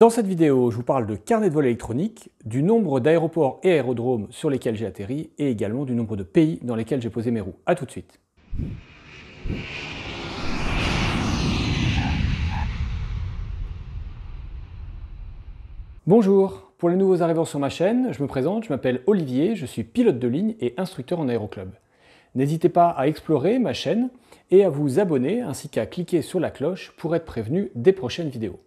Dans cette vidéo, je vous parle de carnet de vol électronique, du nombre d'aéroports et aérodromes sur lesquels j'ai atterri et également du nombre de pays dans lesquels j'ai posé mes roues. A tout de suite. Bonjour, pour les nouveaux arrivants sur ma chaîne, je me présente, je m'appelle Olivier, je suis pilote de ligne et instructeur en aéroclub. N'hésitez pas à explorer ma chaîne et à vous abonner ainsi qu'à cliquer sur la cloche pour être prévenu des prochaines vidéos.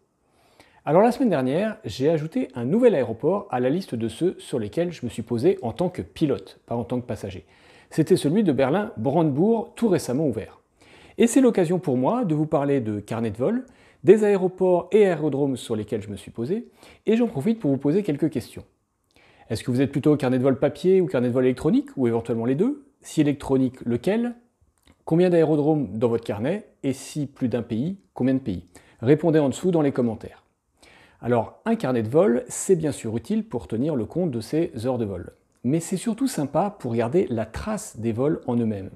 Alors la semaine dernière, j'ai ajouté un nouvel aéroport à la liste de ceux sur lesquels je me suis posé en tant que pilote, pas en tant que passager. C'était celui de Berlin-Brandebourg, tout récemment ouvert. Et c'est l'occasion pour moi de vous parler de carnet de vol, des aéroports et aérodromes sur lesquels je me suis posé, et j'en profite pour vous poser quelques questions. Est-ce que vous êtes plutôt carnet de vol papier ou carnet de vol électronique, ou éventuellement les deux Si électronique, lequel Combien d'aérodromes dans votre carnet Et si plus d'un pays, combien de pays Répondez en dessous dans les commentaires. Alors un carnet de vol, c'est bien sûr utile pour tenir le compte de ses heures de vol. Mais c'est surtout sympa pour garder la trace des vols en eux-mêmes,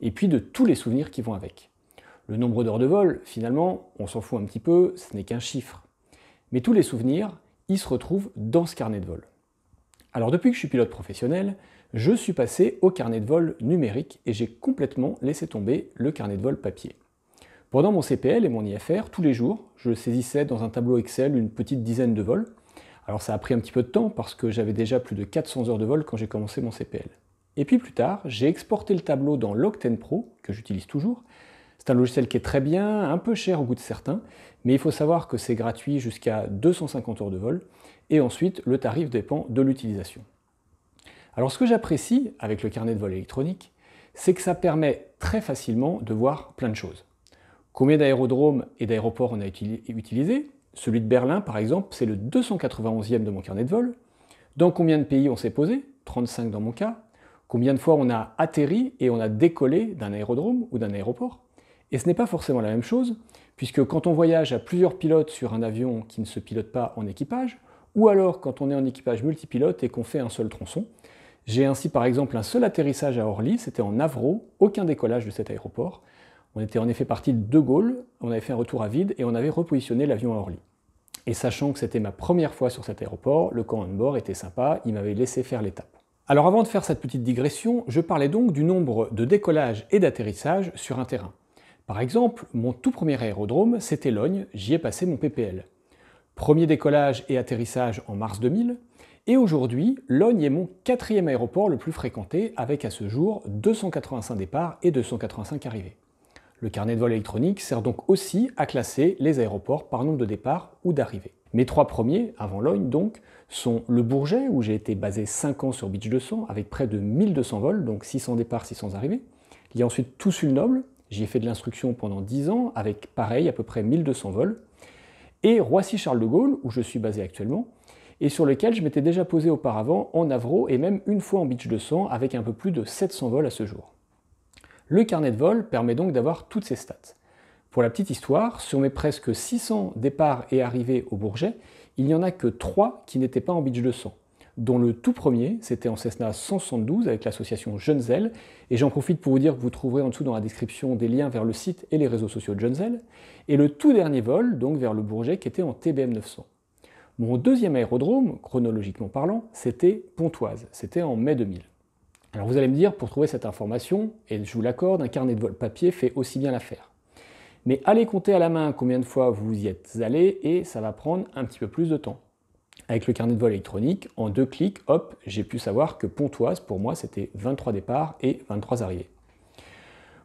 et puis de tous les souvenirs qui vont avec. Le nombre d'heures de vol, finalement, on s'en fout un petit peu, ce n'est qu'un chiffre. Mais tous les souvenirs, ils se retrouvent dans ce carnet de vol. Alors depuis que je suis pilote professionnel, je suis passé au carnet de vol numérique et j'ai complètement laissé tomber le carnet de vol papier. Pendant mon CPL et mon IFR, tous les jours, je saisissais dans un tableau Excel une petite dizaine de vols. Alors ça a pris un petit peu de temps parce que j'avais déjà plus de 400 heures de vol quand j'ai commencé mon CPL. Et puis plus tard, j'ai exporté le tableau dans Logten Pro, que j'utilise toujours. C'est un logiciel qui est très bien, un peu cher au goût de certains, mais il faut savoir que c'est gratuit jusqu'à 250 heures de vol, et ensuite le tarif dépend de l'utilisation. Alors ce que j'apprécie avec le carnet de vol électronique, c'est que ça permet très facilement de voir plein de choses. Combien d'aérodromes et d'aéroports on a utilisé Celui de Berlin, par exemple, c'est le 291e de mon carnet de vol. Dans combien de pays on s'est posé 35 dans mon cas. Combien de fois on a atterri et on a décollé d'un aérodrome ou d'un aéroport Et ce n'est pas forcément la même chose, puisque quand on voyage à plusieurs pilotes sur un avion qui ne se pilote pas en équipage, ou alors quand on est en équipage multipilote et qu'on fait un seul tronçon. J'ai ainsi par exemple un seul atterrissage à Orly, c'était en Avro, aucun décollage de cet aéroport, on était en effet parti de Gaulle, on avait fait un retour à vide et on avait repositionné l'avion à Orly. Et sachant que c'était ma première fois sur cet aéroport, le camp de bord était sympa, il m'avait laissé faire l'étape. Alors avant de faire cette petite digression, je parlais donc du nombre de décollages et d'atterrissages sur un terrain. Par exemple, mon tout premier aérodrome, c'était Logne, j'y ai passé mon PPL. Premier décollage et atterrissage en mars 2000, et aujourd'hui, Logne est mon quatrième aéroport le plus fréquenté, avec à ce jour 285 départs et 285 arrivées. Le carnet de vol électronique sert donc aussi à classer les aéroports par nombre de départs ou d'arrivées. Mes trois premiers, avant Logne donc, sont le Bourget, où j'ai été basé 5 ans sur Beach 200, avec près de 1200 vols, donc 600 départs, 600 arrivées. Il y a ensuite Toussul-Noble, j'y ai fait de l'instruction pendant 10 ans, avec pareil, à peu près 1200 vols. Et Roissy-Charles de Gaulle, où je suis basé actuellement, et sur lequel je m'étais déjà posé auparavant en Avro et même une fois en Beach 200, avec un peu plus de 700 vols à ce jour. Le carnet de vol permet donc d'avoir toutes ces stats. Pour la petite histoire, sur mes presque 600 départs et arrivées au Bourget, il n'y en a que 3 qui n'étaient pas en beach 200, dont le tout premier, c'était en Cessna 172 avec l'association Jeunzel, et j'en profite pour vous dire que vous trouverez en dessous dans la description des liens vers le site et les réseaux sociaux de Jeunzel, et le tout dernier vol, donc vers le Bourget, qui était en TBM 900. Mon deuxième aérodrome, chronologiquement parlant, c'était Pontoise, c'était en mai 2000. Alors vous allez me dire, pour trouver cette information, et je vous l'accorde, un carnet de vol papier fait aussi bien l'affaire. Mais allez compter à la main combien de fois vous y êtes allé et ça va prendre un petit peu plus de temps. Avec le carnet de vol électronique, en deux clics, hop, j'ai pu savoir que Pontoise, pour moi, c'était 23 départs et 23 arrivées.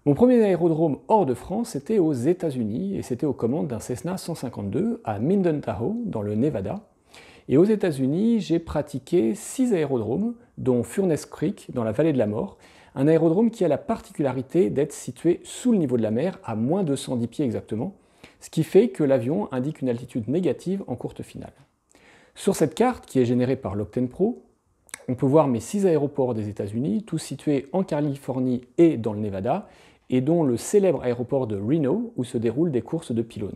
Mon premier aérodrome hors de France, c'était aux États-Unis et c'était aux commandes d'un Cessna 152 à Minden Tahoe, dans le Nevada, et aux États-Unis, j'ai pratiqué six aérodromes, dont Furness Creek, dans la vallée de la mort, un aérodrome qui a la particularité d'être situé sous le niveau de la mer, à moins de 110 pieds exactement, ce qui fait que l'avion indique une altitude négative en courte finale. Sur cette carte, qui est générée par l'Octane Pro, on peut voir mes six aéroports des États-Unis, tous situés en Californie et dans le Nevada, et dont le célèbre aéroport de Reno, où se déroulent des courses de pylônes.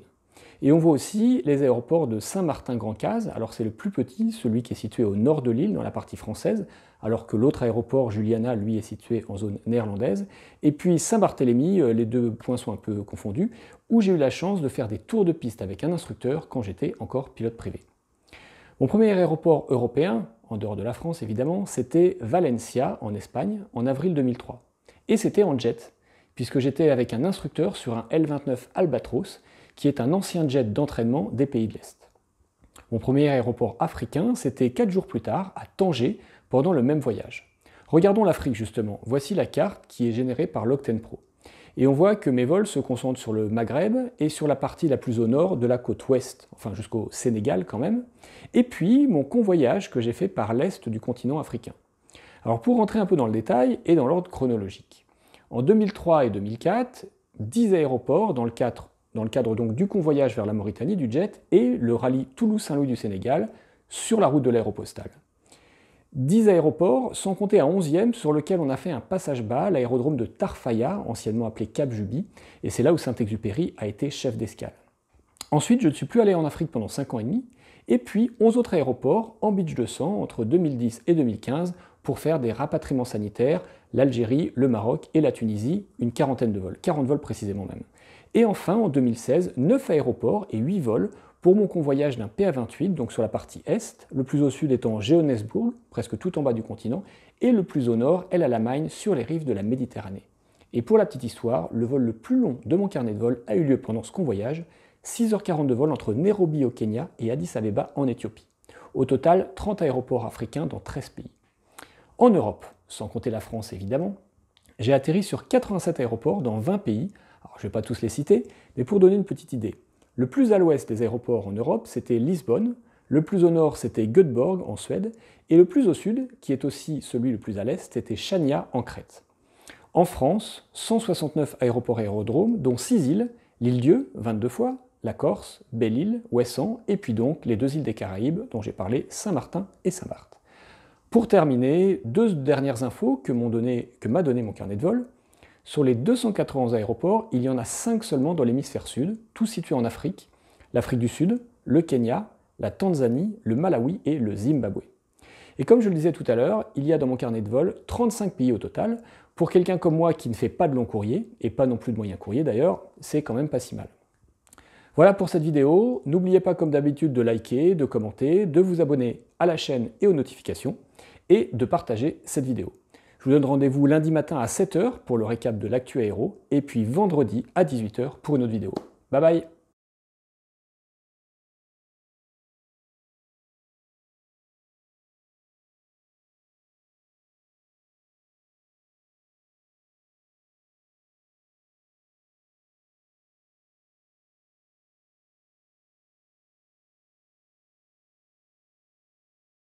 Et on voit aussi les aéroports de Saint-Martin-Grand-Case. Alors c'est le plus petit, celui qui est situé au nord de l'île, dans la partie française, alors que l'autre aéroport, Juliana, lui, est situé en zone néerlandaise. Et puis Saint-Barthélemy, euh, les deux points sont un peu confondus, où j'ai eu la chance de faire des tours de piste avec un instructeur quand j'étais encore pilote privé. Mon premier aéroport européen, en dehors de la France évidemment, c'était Valencia, en Espagne, en avril 2003. Et c'était en jet, puisque j'étais avec un instructeur sur un L29 Albatros, qui est un ancien jet d'entraînement des pays de l'Est. Mon premier aéroport africain, c'était 4 jours plus tard, à Tanger, pendant le même voyage. Regardons l'Afrique justement. Voici la carte qui est générée par l'Octane Pro. Et on voit que mes vols se concentrent sur le Maghreb et sur la partie la plus au nord de la côte ouest, enfin jusqu'au Sénégal quand même, et puis mon convoyage que j'ai fait par l'est du continent africain. Alors pour rentrer un peu dans le détail et dans l'ordre chronologique. En 2003 et 2004, 10 aéroports, dans le 4, dans le cadre donc du convoyage vers la Mauritanie du jet et le rallye Toulouse-Saint-Louis du Sénégal sur la route de l'aéropostale. 10 aéroports, sans compter un 11e sur lequel on a fait un passage bas, l'aérodrome de Tarfaya, anciennement appelé Cap Juby, et c'est là où Saint-Exupéry a été chef d'escale. Ensuite, je ne suis plus allé en Afrique pendant 5 ans et demi, et puis 11 autres aéroports en Beach de sang entre 2010 et 2015 pour faire des rapatriements sanitaires, l'Algérie, le Maroc et la Tunisie, une quarantaine de vols, 40 vols précisément même. Et enfin, en 2016, 9 aéroports et 8 vols pour mon convoyage d'un PA28, donc sur la partie est, le plus au sud étant Johannesburg, presque tout en bas du continent, et le plus au nord, El Alamein, sur les rives de la Méditerranée. Et pour la petite histoire, le vol le plus long de mon carnet de vol a eu lieu pendant ce convoyage, 6 h 42 de vol entre Nairobi au Kenya et Addis Abeba en Éthiopie. Au total, 30 aéroports africains dans 13 pays. En Europe, sans compter la France évidemment, j'ai atterri sur 87 aéroports dans 20 pays je ne vais pas tous les citer, mais pour donner une petite idée. Le plus à l'ouest des aéroports en Europe, c'était Lisbonne, le plus au nord, c'était Göteborg en Suède, et le plus au sud, qui est aussi celui le plus à l'est, c'était Chania en Crète. En France, 169 aéroports et aérodromes, dont 6 îles, l'île-Dieu 22 fois, la Corse, Belle-Île, Ouessant, et puis donc les deux îles des Caraïbes dont j'ai parlé, Saint-Martin et Saint-Marthe. Pour terminer, deux dernières infos que m'a donné, donné, mon carnet de vol. Sur les 280 aéroports, il y en a 5 seulement dans l'hémisphère sud, tous situés en Afrique, l'Afrique du Sud, le Kenya, la Tanzanie, le Malawi et le Zimbabwe. Et comme je le disais tout à l'heure, il y a dans mon carnet de vol 35 pays au total. Pour quelqu'un comme moi qui ne fait pas de long courrier, et pas non plus de moyen courrier d'ailleurs, c'est quand même pas si mal. Voilà pour cette vidéo. N'oubliez pas comme d'habitude de liker, de commenter, de vous abonner à la chaîne et aux notifications, et de partager cette vidéo. Je vous donne rendez-vous lundi matin à 7h pour le récap de l'actu aéro et puis vendredi à 18h pour une autre vidéo. Bye bye